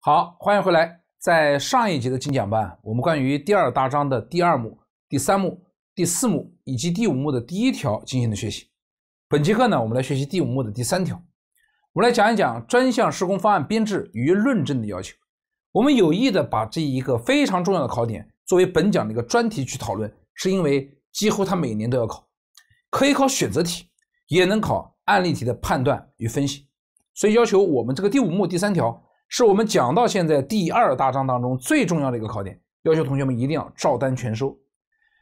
好，欢迎回来。在上一节的精讲班，我们关于第二大章的第二目、第三目、第四目以及第五目的第一条进行了学习。本节课呢，我们来学习第五目的第三条，我们来讲一讲专项施工方案编制与论证的要求。我们有意的把这一个非常重要的考点作为本讲的一个专题去讨论，是因为几乎它每年都要考，可以考选择题，也能考案例题的判断与分析。所以要求我们这个第五目第三条。是我们讲到现在第二大章当中最重要的一个考点，要求同学们一定要照单全收。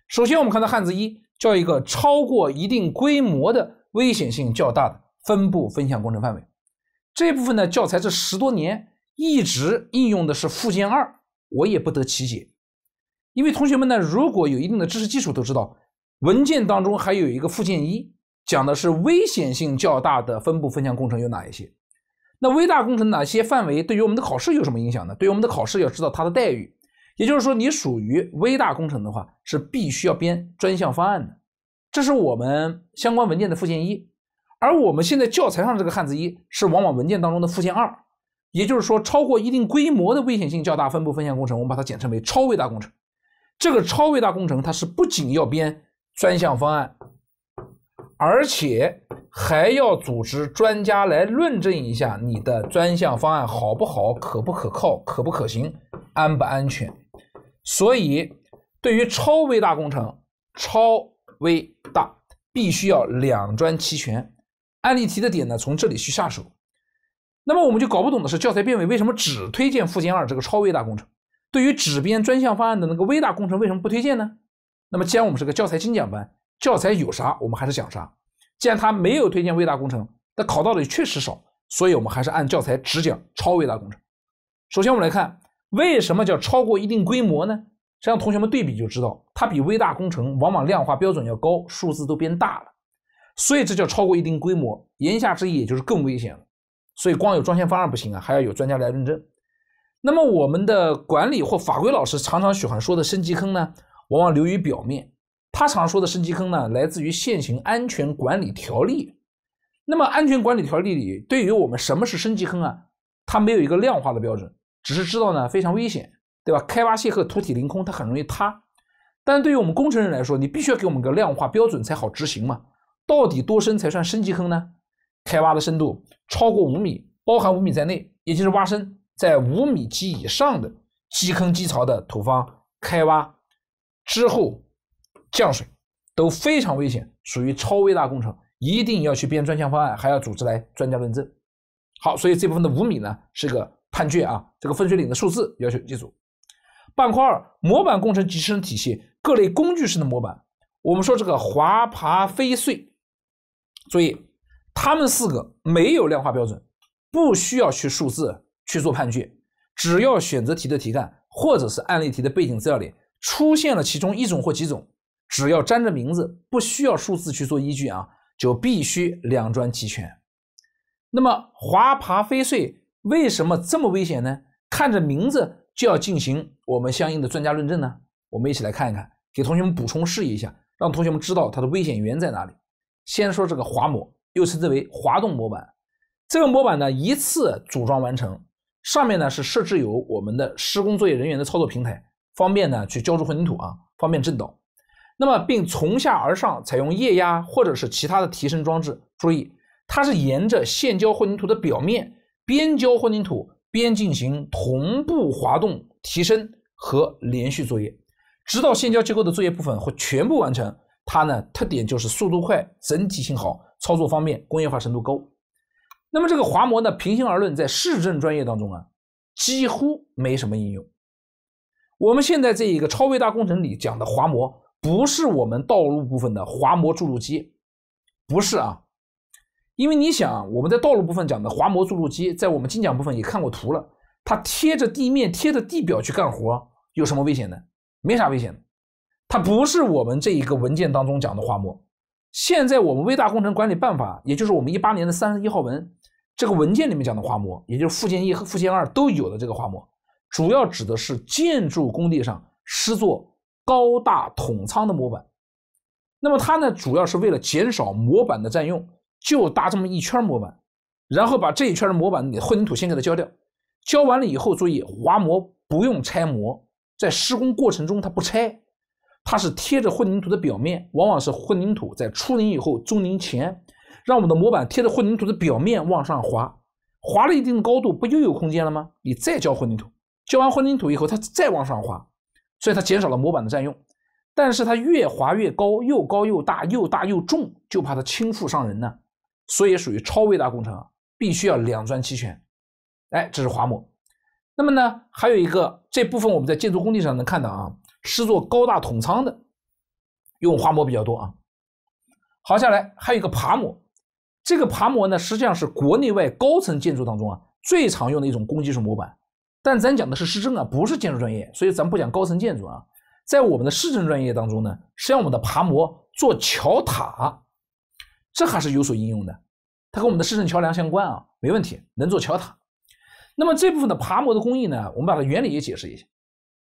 首先，我们看到汉字一叫一个超过一定规模的危险性较大的分布分项工程范围，这部分呢教材这十多年一直应用的是附件二，我也不得其解。因为同学们呢如果有一定的知识基础都知道，文件当中还有一个附件一，讲的是危险性较大的分布分项工程有哪一些。那微大工程哪些范围对于我们的考试有什么影响呢？对于我们的考试要知道它的待遇，也就是说，你属于微大工程的话，是必须要编专项方案的。这是我们相关文件的附件一，而我们现在教材上这个汉字一是往往文件当中的附件二，也就是说，超过一定规模的危险性较大分布分项工程，我们把它简称为超微大工程。这个超微大工程它是不仅要编专项方案。而且还要组织专家来论证一下你的专项方案好不好，可不可靠，可不可行，安不安全？所以，对于超微大工程，超微大必须要两专齐全。案例题的点呢，从这里去下手。那么我们就搞不懂的是，教材编委为什么只推荐附件二这个超微大工程？对于只编专项方案的那个微大工程，为什么不推荐呢？那么既然我们是个教材精讲班。教材有啥，我们还是讲啥。既然他没有推荐微大工程，那考到的确实少，所以我们还是按教材只讲超微大工程。首先我们来看，为什么叫超过一定规模呢？这样同学们对比就知道，它比微大工程往往量化标准要高，数字都变大了，所以这叫超过一定规模。言下之意也就是更危险了，所以光有装线方案不行啊，还要有专家来认证。那么我们的管理或法规老师常常喜欢说的“升级坑”呢，往往流于表面。他常说的升级坑呢，来自于现行安全管理条例。那么，安全管理条例里对于我们什么是升级坑啊，它没有一个量化的标准，只是知道呢非常危险，对吧？开挖泄和土体凌空，它很容易塌。但对于我们工程人来说，你必须要给我们个量化标准才好执行嘛。到底多深才算深级坑呢？开挖的深度超过五米，包含五米在内，也就是挖深在五米及以上的基坑、基槽的土方开挖之后。降水都非常危险，属于超危大工程，一定要去编专项方案，还要组织来专家论证。好，所以这部分的五米呢是个判决啊，这个分水岭的数字要求记住。板块二模板工程集成体系各类工具式的模板，我们说这个滑爬飞碎，注意他们四个没有量化标准，不需要去数字去做判决，只要选择题的题干或者是案例题的背景资料里出现了其中一种或几种。只要粘着名字，不需要数字去做依据啊，就必须两砖齐全。那么滑爬飞碎为什么这么危险呢？看着名字就要进行我们相应的专家论证呢？我们一起来看一看，给同学们补充示意一下，让同学们知道它的危险源在哪里。先说这个滑模，又称之为滑动模板，这个模板呢一次组装完成，上面呢是设置有我们的施工作业人员的操作平台，方便呢去浇筑混凝土啊，方便震倒。那么，并从下而上采用液压或者是其他的提升装置。注意，它是沿着现浇混凝土的表面边浇混凝土边进行同步滑动提升和连续作业，直到现浇结构的作业部分会全部完成。它呢，特点就是速度快、整体性好、操作方便、工业化程度高。那么这个滑膜呢，平心而论，在市政专业当中啊，几乎没什么应用。我们现在这一个超微大工程里讲的滑膜，不是我们道路部分的滑膜筑路机，不是啊，因为你想我们在道路部分讲的滑膜筑路机，在我们精讲部分也看过图了，它贴着地面、贴着地表去干活，有什么危险呢？没啥危险，它不是我们这一个文件当中讲的滑膜。现在我们微大工程管理办法，也就是我们一八年的三十一号文这个文件里面讲的滑膜，也就是附件一和附件二都有的这个滑膜，主要指的是建筑工地上施作。高大筒仓的模板，那么它呢，主要是为了减少模板的占用，就搭这么一圈模板，然后把这一圈的模板，给混凝土先给它浇掉，浇完了以后，注意滑模不用拆模，在施工过程中它不拆，它是贴着混凝土的表面，往往是混凝土在初凝以后、中凝前，让我们的模板贴着混凝土的表面往上滑，滑了一定高度，不就有空间了吗？你再浇混凝土，浇完混凝土以后，它再往上滑。所以它减少了模板的占用，但是它越滑越高，又高又大，又大又重，就怕它倾覆伤人呢，所以属于超微大工程啊，必须要两专齐全。哎，这是滑模。那么呢，还有一个这部分我们在建筑工地上能看到啊，是做高大筒仓的，用滑模比较多啊。好，下来还有一个爬模，这个爬模呢，实际上是国内外高层建筑当中啊最常用的一种工技术模板。但咱讲的是市政啊，不是建筑专业，所以咱不讲高层建筑啊。在我们的市政专业当中呢，实际上我们的爬模做桥塔，这还是有所应用的。它跟我们的市政桥梁相关啊，没问题，能做桥塔。那么这部分的爬模的工艺呢，我们把它原理也解释一下。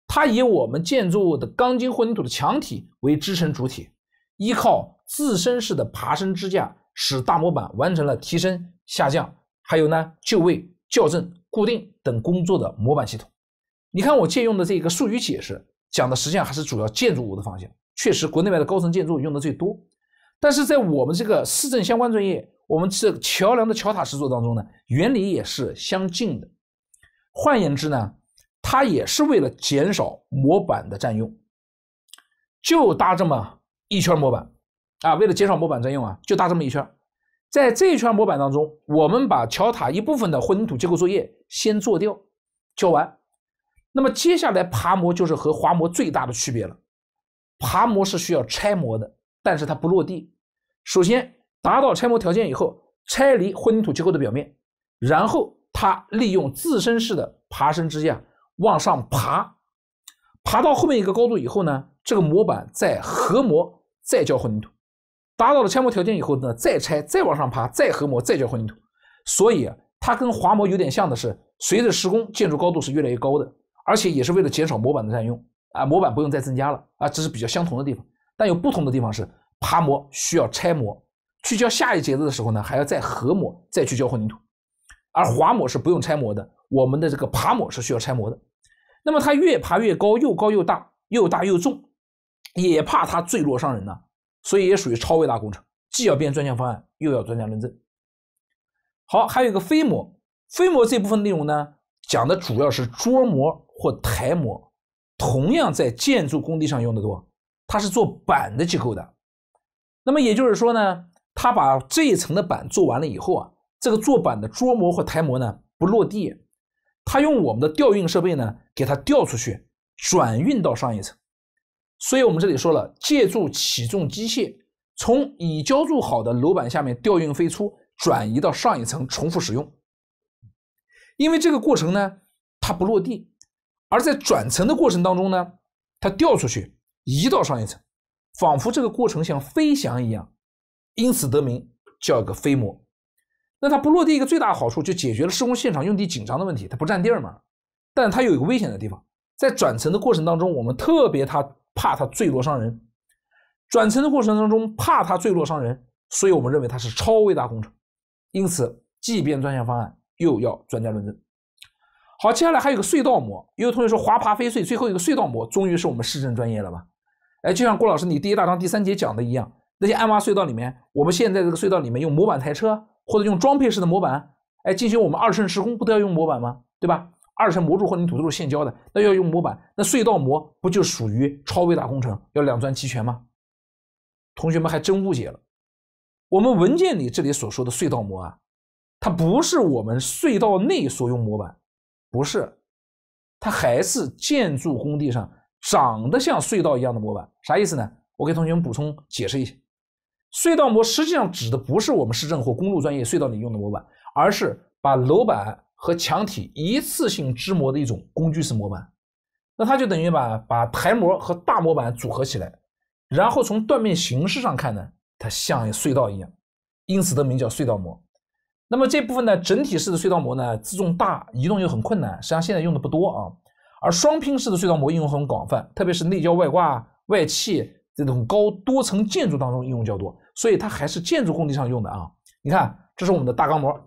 它以我们建筑物的钢筋混凝土的墙体为支撑主体，依靠自身式的爬升支架，使大模板完成了提升、下降，还有呢就位校正。固定等工作的模板系统，你看我借用的这个术语解释讲的实际上还是主要建筑物的方向，确实国内外的高层建筑用的最多，但是在我们这个市政相关专业，我们这桥梁的桥塔制作当中呢，原理也是相近的。换言之呢，它也是为了减少模板的占用，就搭这么一圈模板啊，为了减少模板占用啊，就搭这么一圈。在这一圈模板当中，我们把桥塔一部分的混凝土结构作业先做掉，交完。那么接下来爬模就是和滑模最大的区别了。爬模是需要拆模的，但是它不落地。首先达到拆模条件以后，拆离混凝土结构的表面，然后它利用自身式的爬升支架往上爬，爬到后面一个高度以后呢，这个模板再合模，再浇混凝土。达到了拆模条件以后呢，再拆，再往上爬，再合模，再浇混凝土。所以它跟滑模有点像的是，随着施工建筑高度是越来越高的，而且也是为了减少模板的占用啊，模板不用再增加了啊，这是比较相同的地方。但有不同的地方是，爬模需要拆模去浇下一节的的时候呢，还要再合模再去浇混凝土，而滑模是不用拆模的。我们的这个爬模是需要拆模的。那么它越爬越高，又高又大，又大又重，也怕它坠落伤人呢。所以也属于超微大工程，既要编专项方案，又要专家论证。好，还有一个飞模，飞模这部分内容呢，讲的主要是桌模或台模，同样在建筑工地上用的多，它是做板的结构的。那么也就是说呢，它把这一层的板做完了以后啊，这个做板的桌模或台模呢不落地，它用我们的吊运设备呢给它吊出去，转运到上一层。所以，我们这里说了，借助起重机械从已浇筑好的楼板下面吊运飞出，转移到上一层重复使用。因为这个过程呢，它不落地，而在转层的过程当中呢，它掉出去，移到上一层，仿佛这个过程像飞翔一样，因此得名叫一个飞模。那它不落地一个最大好处，就解决了施工现场用地紧张的问题，它不占地儿嘛。但它有一个危险的地方。在转乘的过程当中，我们特别他怕他坠落伤人。转乘的过程当中，怕他坠落伤人，所以我们认为它是超微大工程，因此即便专项方案，又要专家论证。好，接下来还有个隧道模，有的同学说滑爬飞隧，最后一个隧道模，终于是我们市政专业了吧？哎，就像郭老师你第一大章第三节讲的一样，那些暗挖隧道里面，我们现在这个隧道里面用模板抬车或者用装配式的模板，哎，进行我们二衬施工，不都要用模板吗？对吧？二层模筑混凝土都是现浇的，那要用模板，那隧道模不就属于超微大工程，要两钻齐全吗？同学们还真误解了，我们文件里这里所说的隧道模啊，它不是我们隧道内所用模板，不是，它还是建筑工地上长得像隧道一样的模板，啥意思呢？我给同学们补充解释一下，隧道模实际上指的不是我们市政或公路专业隧道里用的模板，而是把楼板。和墙体一次性支模的一种工具式模板，那它就等于把把台模和大模板组合起来，然后从断面形式上看呢，它像隧道一样，因此得名叫隧道模。那么这部分呢，整体式的隧道模呢，自重大，移动又很困难，实际上现在用的不多啊。而双拼式的隧道模应用很广泛，特别是内浇外挂、外砌这种高多层建筑当中应用较多，所以它还是建筑工地上用的啊。你看，这是我们的大钢模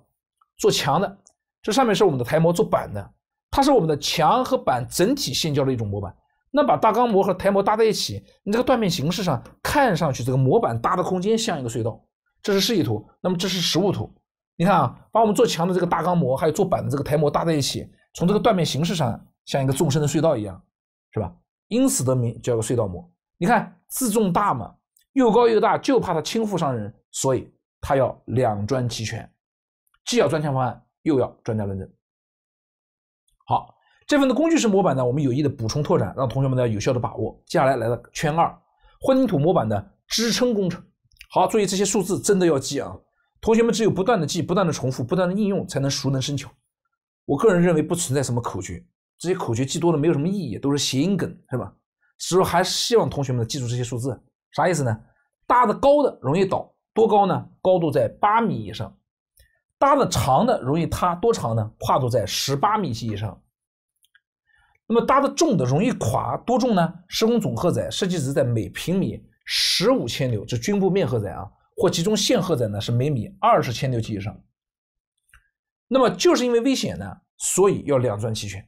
做墙的。这上面是我们的台模做板的，它是我们的墙和板整体现浇的一种模板。那把大钢模和台模搭在一起，你这个断面形式上看上去，这个模板搭的空间像一个隧道。这是示意图，那么这是实物图。你看啊，把我们做墙的这个大钢模，还有做板的这个台模搭在一起，从这个断面形式上像一个纵深的隧道一样，是吧？因此得名叫个隧道模。你看自重大嘛，又高又大，就怕它倾覆伤人，所以它要两专齐全，既要砖墙方案。又要专家论证。好，这份的工具式模板呢，我们有意的补充拓展，让同学们呢有效的把握。接下来来到圈二，混凝土模板的支撑工程。好，注意这些数字真的要记啊！同学们只有不断的记、不断的重复、不断的应用，才能熟能生巧。我个人认为不存在什么口诀，这些口诀记多了没有什么意义，都是谐音梗，是吧？所以说，还是希望同学们记住这些数字。啥意思呢？搭的高的容易倒，多高呢？高度在八米以上。搭的长的容易塌，多长呢？跨度在十八米及以上。那么搭的重的容易垮，多重呢？施工总荷载设计值在每平米十五千牛，这均布面荷载啊，或集中线荷载呢是每米二十千牛及以上。那么就是因为危险呢，所以要两钻齐全。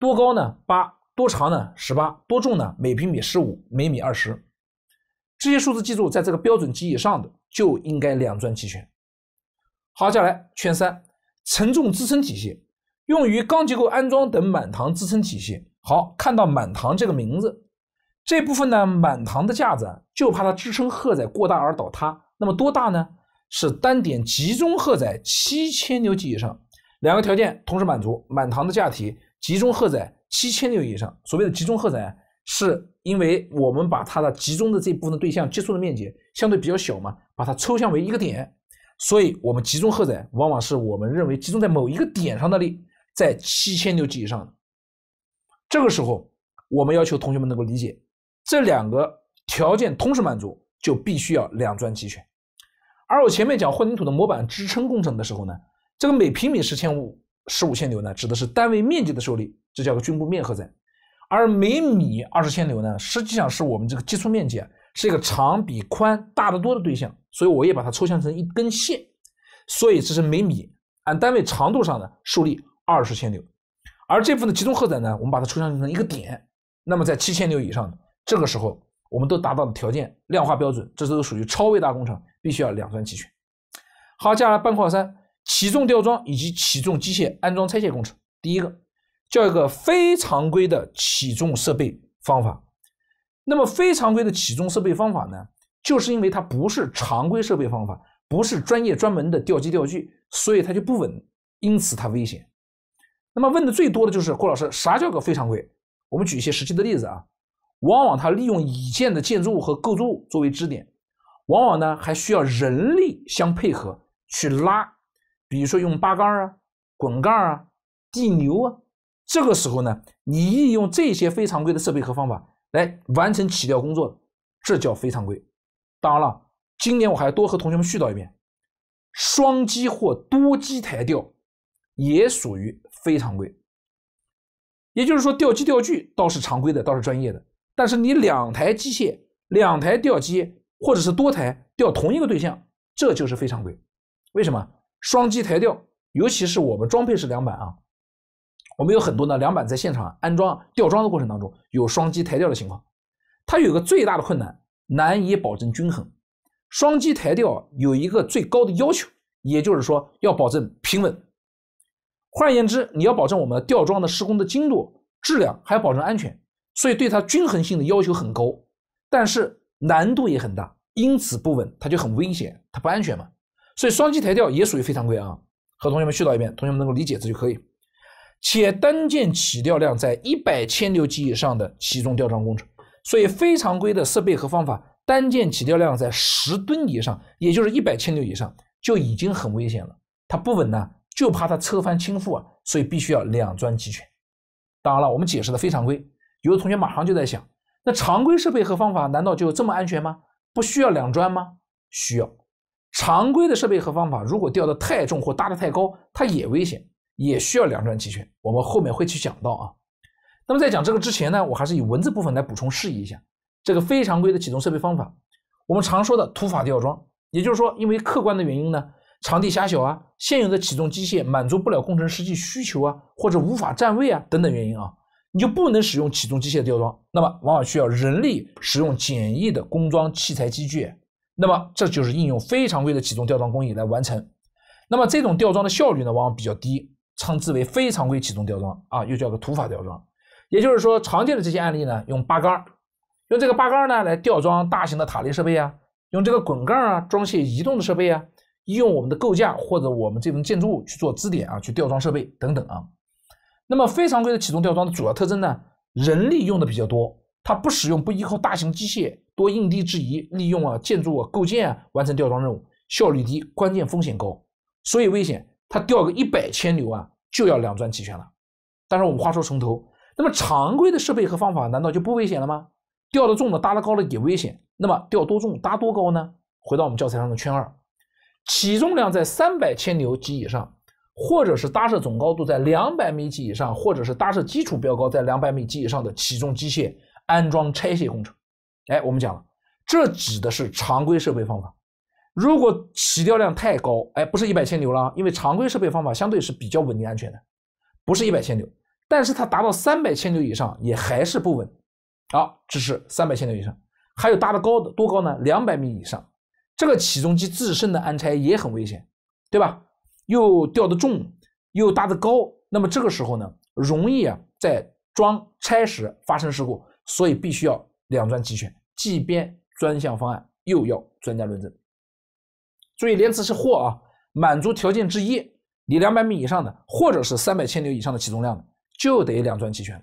多高呢？八。多长呢？十八。多重呢？每平米十五，每米二十。这些数字记住，在这个标准级以上的就应该两钻齐全。好，接下来圈三，承重支撑体系用于钢结构安装等满堂支撑体系。好，看到满堂这个名字，这部分呢，满堂的架子就怕它支撑荷载过大而倒塌。那么多大呢？是单点集中荷载七千牛级以上，两个条件同时满足。满堂的架体集中荷载七千牛以上。所谓的集中荷载，是因为我们把它的集中的这部分对象接触的面积相对比较小嘛，把它抽象为一个点。所以，我们集中荷载往往是我们认为集中在某一个点上的力，在七千牛级以上的。这个时候，我们要求同学们能够理解，这两个条件同时满足，就必须要两专齐全。而我前面讲混凝土的模板支撑工程的时候呢，这个每平米十千五十五千牛呢，指的是单位面积的受力，这叫个均布面荷载；而每米二十千牛呢，实际上是我们这个接触面积。啊，是一个长比宽大得多的对象，所以我也把它抽象成一根线。所以这是每米按单位长度上的受力二十千牛，而这部分的集中荷载呢，我们把它抽象成一个点。那么在七千牛以上这个时候，我们都达到了条件量化标准，这都是属于超微大工程，必须要两端齐全。好，接下来括块三，起重吊装以及起重机械安装拆卸工程。第一个叫一个非常规的起重设备方法。那么非常规的起重设备方法呢，就是因为它不是常规设备方法，不是专业专门的吊机吊具，所以它就不稳，因此它危险。那么问的最多的就是郭老师，啥叫个非常规？我们举一些实际的例子啊，往往它利用已建的建筑物和构筑物作为支点，往往呢还需要人力相配合去拉，比如说用八杆啊、滚杠啊、地牛啊，这个时候呢，你利用这些非常规的设备和方法。来完成起吊工作这叫非常规。当然了，今年我还多和同学们絮叨一遍，双机或多机台吊也属于非常规。也就是说，吊机吊具倒是常规的，倒是专业的，但是你两台机械、两台吊机或者是多台吊同一个对象，这就是非常规。为什么？双机台吊？尤其是我们装配式两板啊。我们有很多呢，梁板在现场安装吊装的过程当中，有双击抬吊的情况。它有个最大的困难，难以保证均衡。双击抬吊有一个最高的要求，也就是说要保证平稳。换言之，你要保证我们吊装的施工的精度、质量，还要保证安全，所以对它均衡性的要求很高，但是难度也很大。因此不稳，它就很危险，它不安全嘛。所以双击抬吊也属于非常规啊。和同学们絮叨一遍，同学们能够理解这就可以。且单件起吊量在一百千牛级以上的起重吊装工程，所以非常规的设备和方法，单件起吊量在十吨以上，也就是一百千牛以上，就已经很危险了。它不稳呢，就怕它侧翻倾覆啊，所以必须要两专齐全。当然了，我们解释的非常规，有的同学马上就在想，那常规设备和方法难道就这么安全吗？不需要两专吗？需要。常规的设备和方法，如果吊的太重或搭的太高，它也危险。也需要两全齐全，我们后面会去讲到啊。那么在讲这个之前呢，我还是以文字部分来补充示意一下这个非常规的起重设备方法。我们常说的土法吊装，也就是说，因为客观的原因呢，场地狭小啊，现有的起重机械满足不了工程实际需求啊，或者无法站位啊等等原因啊，你就不能使用起重机械吊装，那么往往需要人力使用简易的工装器材机具，那么这就是应用非常规的起重吊装工艺来完成。那么这种吊装的效率呢，往往比较低。称之为非常规起重吊装啊，又叫做土法吊装。也就是说，常见的这些案例呢，用八杆儿，用这个八杆儿呢来吊装大型的塔类设备啊，用这个滚杠啊装卸移动的设备啊，用我们的构架或者我们这种建筑物去做支点啊去吊装设备等等啊。那么非常规的起重吊装的主要特征呢，人力用的比较多，它不使用不依靠大型机械，多因地制宜利用啊建筑啊构件啊完成吊装任务，效率低，关键风险高，所以危险。它吊个一百千牛啊，就要两钻齐全了。但是我们话说重头，那么常规的设备和方法难道就不危险了吗？吊的重的搭的高的也危险。那么吊多重搭多高呢？回到我们教材上的圈二，起重量在三百千牛及以上，或者是搭设总高度在两百米及以上，或者是搭设基础标高在两百米以上的起重机械安装拆卸工程。哎，我们讲了，这指的是常规设备方法。如果起吊量太高，哎，不是一百千牛了，因为常规设备方法相对是比较稳定安全的，不是一百千牛，但是它达到三百千牛以上也还是不稳。好，这是三百千牛以上，还有搭的高的多高呢？两百米以上，这个起重机自身的安拆也很危险，对吧？又吊的重，又搭的高，那么这个时候呢，容易啊在装拆时发生事故，所以必须要两专齐全，既编专项方案，又要专家论证。注意连词是或啊，满足条件之一，你两百米以上的，或者是三百千牛以上的起重量的，就得两钻齐全了。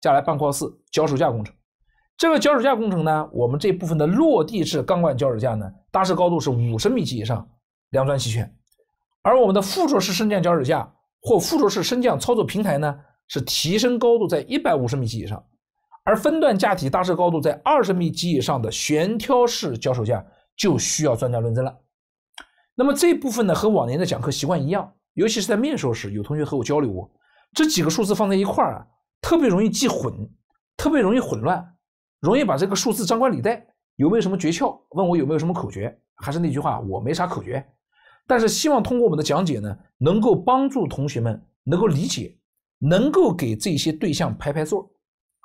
接下来半括号四脚手架工程，这个脚手架工程呢，我们这部分的落地式钢管脚手架呢，搭设高度是五十米及以上，两钻齐全；而我们的附着式升降脚手架或附着式升降操作平台呢，是提升高度在一百五十米及以上，而分段架体搭设高度在二十米及以上的悬挑式脚手架就需要专家论证了。那么这部分呢，和往年的讲课习惯一样，尤其是在面授时，有同学和我交流，过，这几个数字放在一块儿啊，特别容易记混，特别容易混乱，容易把这个数字张冠李戴。有没有什么诀窍？问我有没有什么口诀？还是那句话，我没啥口诀，但是希望通过我们的讲解呢，能够帮助同学们能够理解，能够给这些对象排排座儿。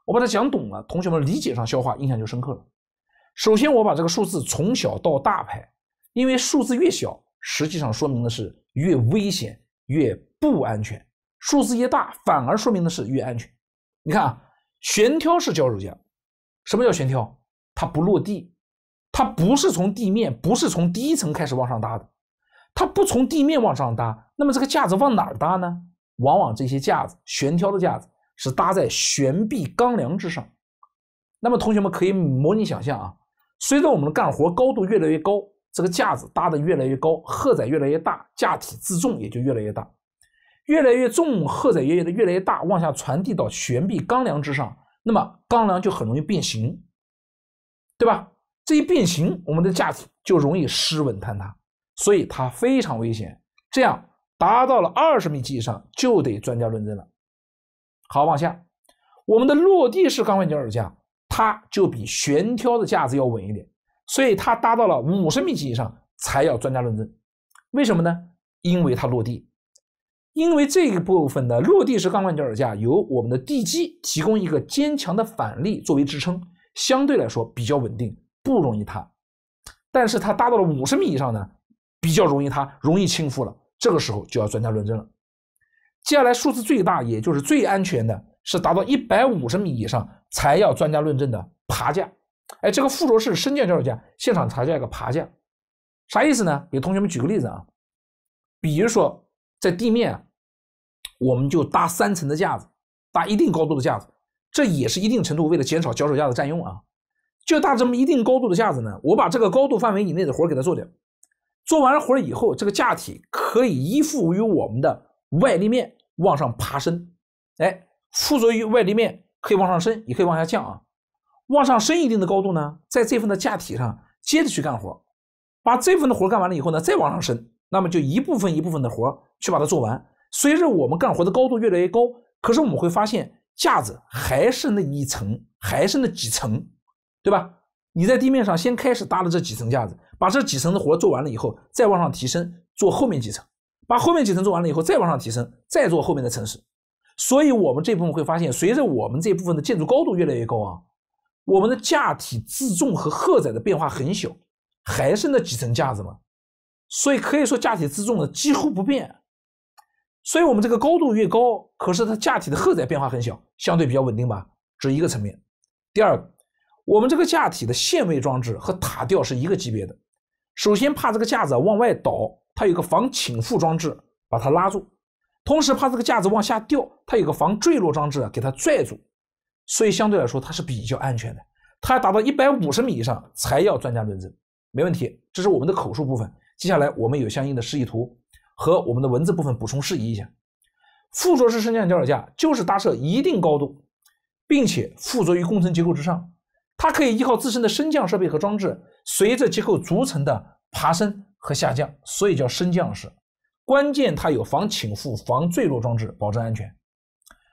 我把它讲懂了，同学们理解上消化，印象就深刻了。首先，我把这个数字从小到大排。因为数字越小，实际上说明的是越危险、越不安全；数字越大，反而说明的是越安全。你看啊，悬挑式脚手架，什么叫悬挑？它不落地，它不是从地面，不是从第一层开始往上搭的，它不从地面往上搭。那么这个架子往哪儿搭呢？往往这些架子悬挑的架子是搭在悬臂钢梁之上。那么同学们可以模拟想象啊，随着我们的干活高度越来越高。这个架子搭得越来越高，荷载越来越大，架体自重也就越来越大，越来越重，荷载也越的越来越大，往下传递到悬臂钢梁之上，那么钢梁就很容易变形，对吧？这一变形，我们的架子就容易失稳坍塌，所以它非常危险。这样达到了二十米级以上，就得专家论证了。好，往下，我们的落地式钢管脚手架，它就比悬挑的架子要稳一点。所以它达到了五十米级以上才要专家论证，为什么呢？因为它落地，因为这一部分的落地式钢管脚手架由我们的地基提供一个坚强的反力作为支撑，相对来说比较稳定，不容易塌。但是它达到了五十米以上呢，比较容易塌，容易倾覆了，这个时候就要专家论证了。接下来数字最大，也就是最安全的是达到一百五十米以上才要专家论证的爬架。哎，这个附着式升降脚手架现场查下一个爬架，啥意思呢？给同学们举个例子啊，比如说在地面啊，我们就搭三层的架子，搭一定高度的架子，这也是一定程度为了减少脚手架的占用啊。就搭这么一定高度的架子呢，我把这个高度范围以内的活给它做掉，做完了活以后，这个架体可以依附于我们的外立面往上爬升，哎，附着于外立面可以往上升，也可以往下降啊。往上升一定的高度呢，在这份的架体上接着去干活，把这份的活干完了以后呢，再往上升，那么就一部分一部分的活去把它做完。随着我们干活的高度越来越高，可是我们会发现架子还是那一层，还是那几层，对吧？你在地面上先开始搭了这几层架子，把这几层的活做完了以后，再往上提升做后面几层，把后面几层做完了以后，再往上提升再做后面的城市。所以，我们这部分会发现，随着我们这部分的建筑高度越来越高啊。我们的架体自重和荷载的变化很小，还是那几层架子嘛，所以可以说架体自重呢几乎不变。所以我们这个高度越高，可是它架体的荷载变化很小，相对比较稳定吧。这是一个层面。第二个，我们这个架体的限位装置和塔吊是一个级别的。首先怕这个架子往外倒，它有个防倾覆装置把它拉住；同时怕这个架子往下掉，它有个防坠落装置给它拽住。所以相对来说它是比较安全的，它达到一百五十米以上才要专家论证，没问题。这是我们的口述部分，接下来我们有相应的示意图和我们的文字部分补充示意一下。附着式升降脚手架就是搭设一定高度，并且附着于工程结构之上，它可以依靠自身的升降设备和装置，随着结构逐层的爬升和下降，所以叫升降式。关键它有防倾覆、防坠落装置，保证安全。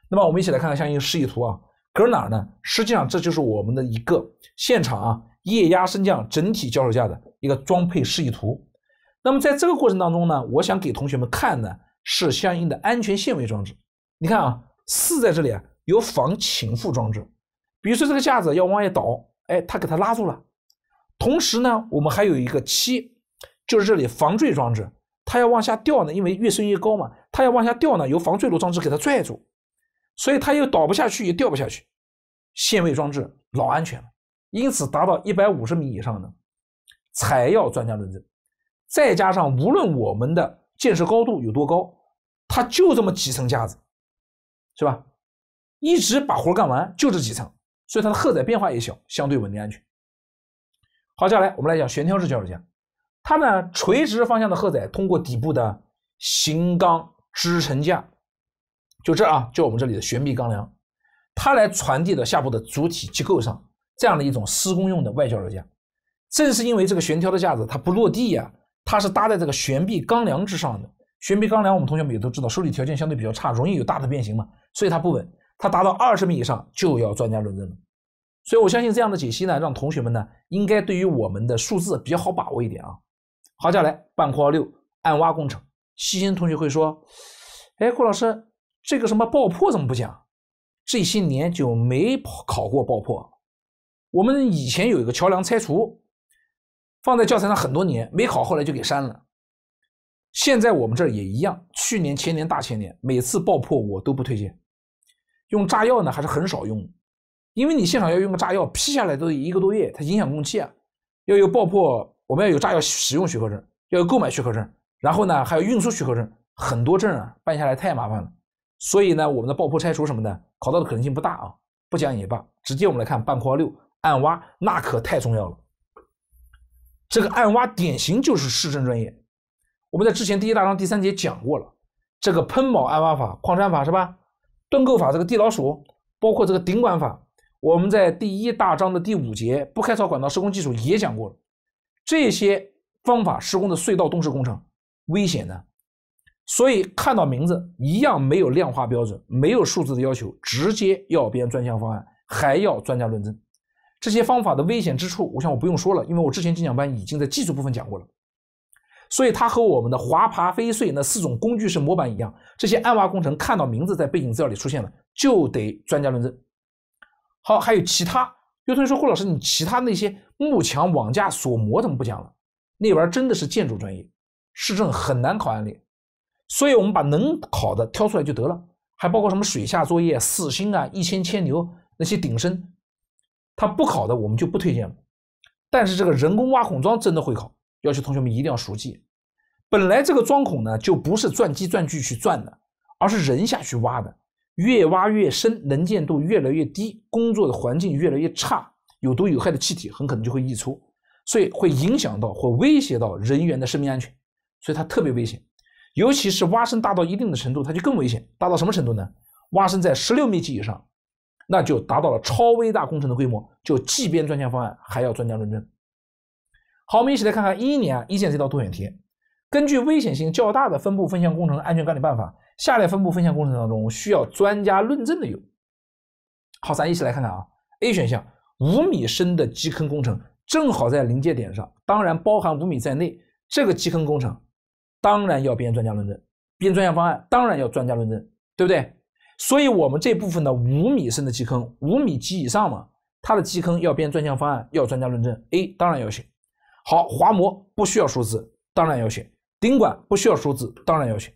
那么我们一起来看看相应示意图啊。搁哪儿呢？实际上，这就是我们的一个现场啊，液压升降整体脚手架的一个装配示意图。那么，在这个过程当中呢，我想给同学们看的是相应的安全限位装置。你看啊，四在这里啊，有防倾覆装置，比如说这个架子要往外倒，哎，它给它拉住了。同时呢，我们还有一个七，就是这里防坠装置，它要往下掉呢，因为越升越高嘛，它要往下掉呢，由防坠落装置给它拽住。所以它又倒不下去，也掉不下去，限位装置老安全了。因此达到一百五十米以上的才要专家论证，再加上无论我们的建设高度有多高，它就这么几层架子，是吧？一直把活干完就这几层，所以它的荷载变化也小，相对稳定安全。好，接下来我们来讲悬挑式脚手架，它呢垂直方向的荷载通过底部的型钢支撑架。就这啊，就我们这里的悬臂钢梁，它来传递到下部的主体结构上，这样的一种施工用的外交手架。正是因为这个悬挑的架子它不落地呀，它是搭在这个悬臂钢梁之上的。悬臂钢梁我们同学们也都知道，受力条件相对比较差，容易有大的变形嘛，所以它不稳。它达到二十米以上就要专家论证了。所以我相信这样的解析呢，让同学们呢应该对于我们的数字比较好把握一点啊。好，接下来半括号六暗挖工程，细心同学会说，哎，郭老师。这个什么爆破怎么不讲？这些年就没考过爆破。我们以前有一个桥梁拆除，放在教材上很多年没考，后来就给删了。现在我们这儿也一样，去年、前年、大前年，每次爆破我都不推荐用炸药呢，还是很少用，因为你现场要用个炸药，批下来都一个多月，它影响工期啊。要有爆破，我们要有炸药使用许可证，要有购买许可证，然后呢还有运输许可证，很多证啊，办下来太麻烦了。所以呢，我们的爆破拆除什么呢？考到的可能性不大啊，不讲也罢。直接我们来看半括号六暗挖，那可太重要了。这个暗挖典型就是市政专业。我们在之前第一大章第三节讲过了，这个喷锚暗挖法、矿山法是吧？盾构法、这个地老鼠，包括这个顶管法，我们在第一大章的第五节不开槽管道施工技术也讲过了。这些方法施工的隧道洞室工程危险呢？所以看到名字一样没有量化标准，没有数字的要求，直接要编专项方案，还要专家论证。这些方法的危险之处，我想我不用说了，因为我之前精讲班已经在技术部分讲过了。所以它和我们的滑爬飞碎那四种工具式模板一样，这些暗挖工程看到名字在背景资料里出现了，就得专家论证。好，还有其他有同学说胡老师，你其他那些幕墙、网架、锁模怎么不讲了？那玩儿真的是建筑专业市政很难考案例。所以，我们把能考的挑出来就得了，还包括什么水下作业、四星啊、一千千牛那些顶升，它不考的我们就不推荐了。但是这个人工挖孔桩真的会考，要求同学们一定要熟记。本来这个桩孔呢，就不是钻机钻具去钻的，而是人下去挖的，越挖越深，能见度越来越低，工作的环境越来越差，有毒有害的气体很可能就会溢出，所以会影响到或威胁到人员的生命安全，所以它特别危险。尤其是挖深大到一定的程度，它就更危险。大到什么程度呢？挖深在十六米级以上，那就达到了超微大工程的规模，就即便专项方案还要专家论证。好，我们一起来看看一一年啊一建这道多选题。根据危险性较大的分布分项工程安全管理办法，下列分布分项工程当中需要专家论证的有。好，咱一起来看看啊。A 选项五米深的基坑工程正好在临界点上，当然包含五米在内。这个基坑工程。当然要编专家论证，编专项方案，当然要专家论证，对不对？所以我们这部分的五米深的基坑，五米及以上嘛，它的基坑要编专项方案，要专家论证。A 当然要选。好，滑模不需要数字，当然要选；顶管不需要数字，当然要选。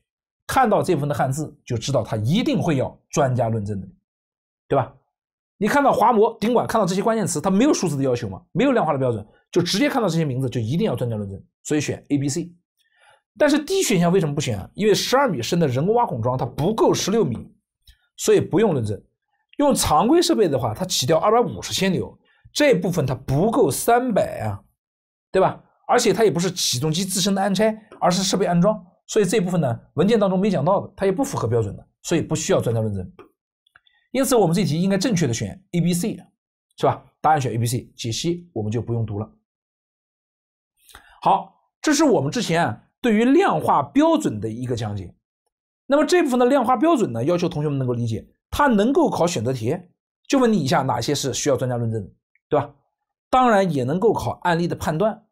看到这部分的汉字，就知道它一定会要专家论证的，对吧？你看到滑模、顶管，看到这些关键词，它没有数字的要求吗？没有量化的标准，就直接看到这些名字，就一定要专家论证。所以选 A、B、C。但是 D 选项为什么不选啊？因为十二米深的人工挖孔桩它不够十六米，所以不用论证。用常规设备的话，它起吊二百五十千牛，这部分它不够三百啊，对吧？而且它也不是起重机自身的安拆，而是设备安装，所以这部分呢，文件当中没讲到的，它也不符合标准的，所以不需要专家论证。因此我们这题应该正确的选 A、B、C，是吧？答案选 A、B、C。解析我们就不用读了。好，这是我们之前。啊、对于量化标准的一个讲解，那么这部分的量化标准呢，要求同学们能够理解，它能够考选择题，就问你一下哪些是需要专家论证的，对吧？当然也能够考案例的判断。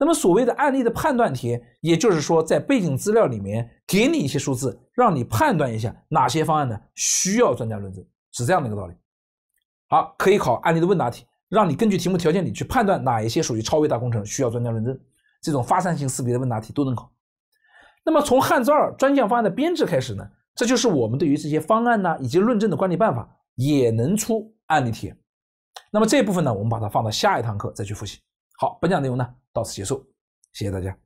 那么所谓的案例的判断题，也就是说在背景资料里面给你一些数字，让你判断一下哪些方案呢需要专家论证，是这样的一个道理。好，可以考案例的问答题，让你根据题目条件里去判断哪一些属于超微大工程需要专家论证，这种发散性思维的问答题都能考。那么从汉字二专项方案的编制开始呢，这就是我们对于这些方案呢以及论证的管理办法也能出案例题。那么这部分呢，我们把它放到下一堂课再去复习。好，本讲内容呢到此结束，谢谢大家。